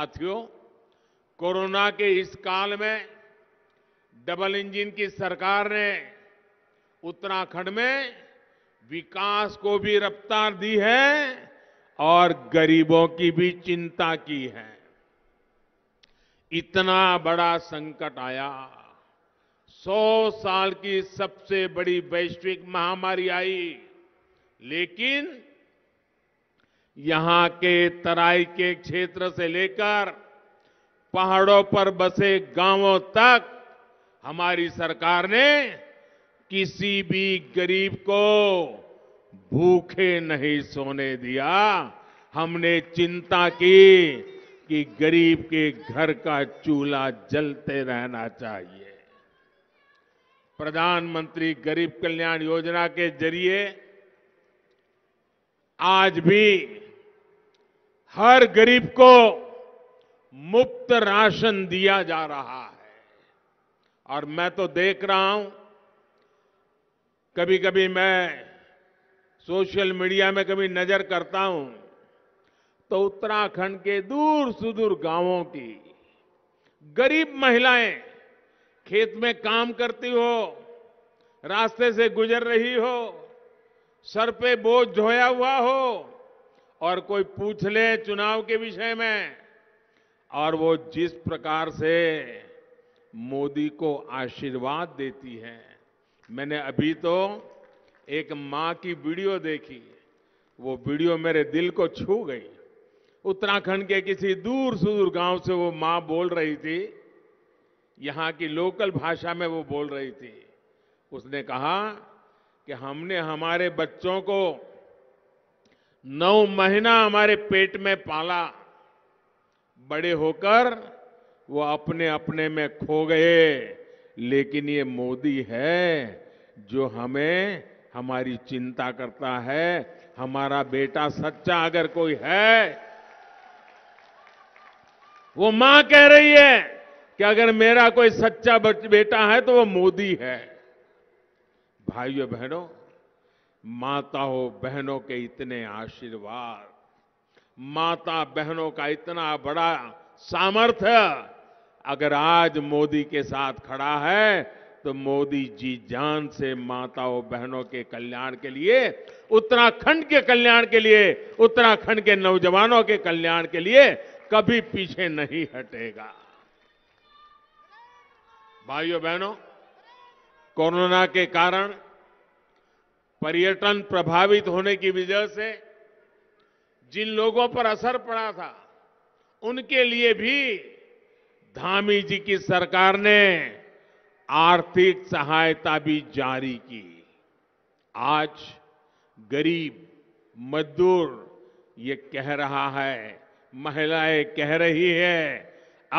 साथियों कोरोना के इस काल में डबल इंजन की सरकार ने उत्तराखंड में विकास को भी रफ्तार दी है और गरीबों की भी चिंता की है इतना बड़ा संकट आया सौ साल की सबसे बड़ी वैश्विक महामारी आई लेकिन यहां के तराई के क्षेत्र से लेकर पहाड़ों पर बसे गांवों तक हमारी सरकार ने किसी भी गरीब को भूखे नहीं सोने दिया हमने चिंता की कि गरीब के घर का चूल्हा जलते रहना चाहिए प्रधानमंत्री गरीब कल्याण योजना के जरिए आज भी हर गरीब को मुफ्त राशन दिया जा रहा है और मैं तो देख रहा हूं कभी कभी मैं सोशल मीडिया में कभी नजर करता हूं तो उत्तराखंड के दूर सुदूर गांवों की गरीब महिलाएं खेत में काम करती हो रास्ते से गुजर रही हो सर पे बोझ झोया हुआ हो और कोई पूछ ले चुनाव के विषय में और वो जिस प्रकार से मोदी को आशीर्वाद देती है मैंने अभी तो एक माँ की वीडियो देखी वो वीडियो मेरे दिल को छू गई उत्तराखंड के किसी दूर सुदूर गांव से वो माँ बोल रही थी यहां की लोकल भाषा में वो बोल रही थी उसने कहा कि हमने हमारे बच्चों को नौ महीना हमारे पेट में पाला बड़े होकर वो अपने अपने में खो गए लेकिन ये मोदी है जो हमें हमारी चिंता करता है हमारा बेटा सच्चा अगर कोई है वो मां कह रही है कि अगर मेरा कोई सच्चा बेटा है तो वो मोदी है भाइयों बहनों माताओं बहनों के इतने आशीर्वाद माता बहनों का इतना बड़ा सामर्थ्य अगर आज मोदी के साथ खड़ा है तो मोदी जी जान से माताओं बहनों के कल्याण के लिए उत्तराखंड के कल्याण के लिए उत्तराखंड के नौजवानों के कल्याण के लिए कभी पीछे नहीं हटेगा भाइयों बहनों कोरोना के कारण पर्यटन प्रभावित होने की वजह से जिन लोगों पर असर पड़ा था उनके लिए भी धामी जी की सरकार ने आर्थिक सहायता भी जारी की आज गरीब मजदूर ये कह रहा है महिलाएं कह रही है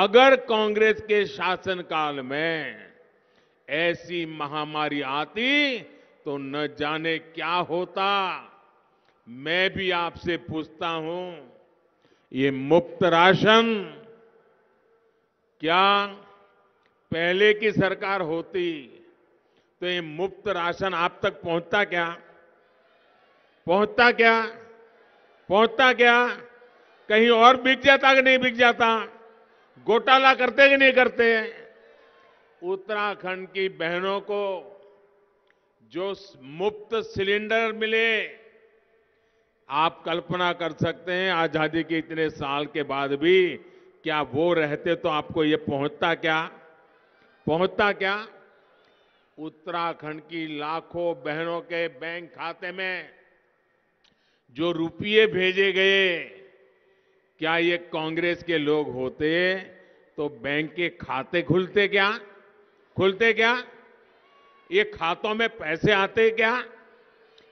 अगर कांग्रेस के शासनकाल में ऐसी महामारी आती तो न जाने क्या होता मैं भी आपसे पूछता हूं ये मुफ्त राशन क्या पहले की सरकार होती तो ये मुफ्त राशन आप तक पहुंचता क्या पहुंचता क्या पहुंचता क्या कहीं और बिक जाता कि नहीं बिक जाता घोटाला करते कि नहीं करते उत्तराखंड की बहनों को जो मुफ्त सिलेंडर मिले आप कल्पना कर सकते हैं आजादी के इतने साल के बाद भी क्या वो रहते तो आपको ये पहुंचता क्या पहुंचता क्या उत्तराखंड की लाखों बहनों के बैंक खाते में जो रुपये भेजे गए क्या ये कांग्रेस के लोग होते तो बैंक के खाते खुलते क्या खुलते क्या ये खातों में पैसे आते क्या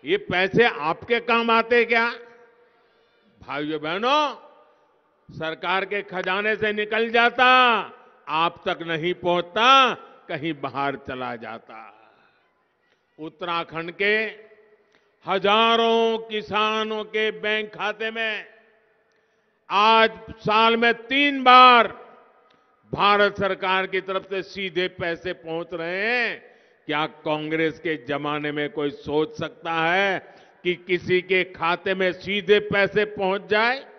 ये पैसे आपके काम आते क्या भाइयों बहनों सरकार के खजाने से निकल जाता आप तक नहीं पहुंचता कहीं बाहर चला जाता उत्तराखंड के हजारों किसानों के बैंक खाते में आज साल में तीन बार भारत सरकार की तरफ से सीधे पैसे पहुंच रहे हैं क्या कांग्रेस के जमाने में कोई सोच सकता है कि किसी के खाते में सीधे पैसे पहुंच जाए